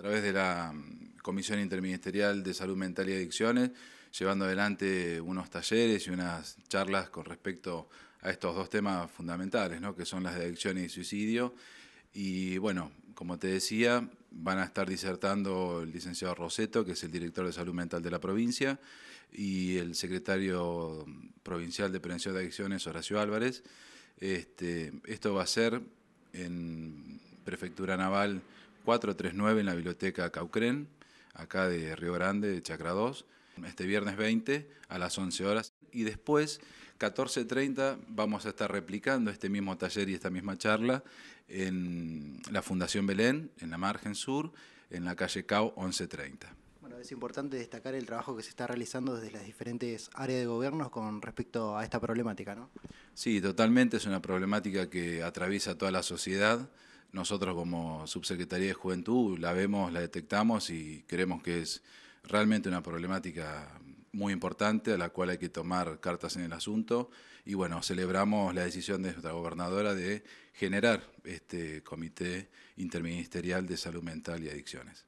a través de la mm, Comisión Interministerial de Salud Mental y Adicciones, llevando adelante unos talleres y unas charlas con respecto a estos dos temas fundamentales, ¿no? que son las de adicción y suicidio. Y bueno, como te decía, van a estar disertando el licenciado Roseto, que es el director de salud mental de la provincia, y el secretario mm, provincial de prevención de adicciones, Horacio Álvarez. Este, esto va a ser en Prefectura Naval 439 en la Biblioteca Caucren, acá de Río Grande, de Chacra 2, este viernes 20 a las 11 horas. Y después, 14.30, vamos a estar replicando este mismo taller y esta misma charla en la Fundación Belén, en la Margen Sur, en la calle CAU 1130. Bueno, es importante destacar el trabajo que se está realizando desde las diferentes áreas de gobiernos con respecto a esta problemática, ¿no? Sí, totalmente, es una problemática que atraviesa toda la sociedad nosotros como Subsecretaría de Juventud la vemos, la detectamos y creemos que es realmente una problemática muy importante a la cual hay que tomar cartas en el asunto. Y bueno, celebramos la decisión de nuestra gobernadora de generar este Comité Interministerial de Salud Mental y Adicciones.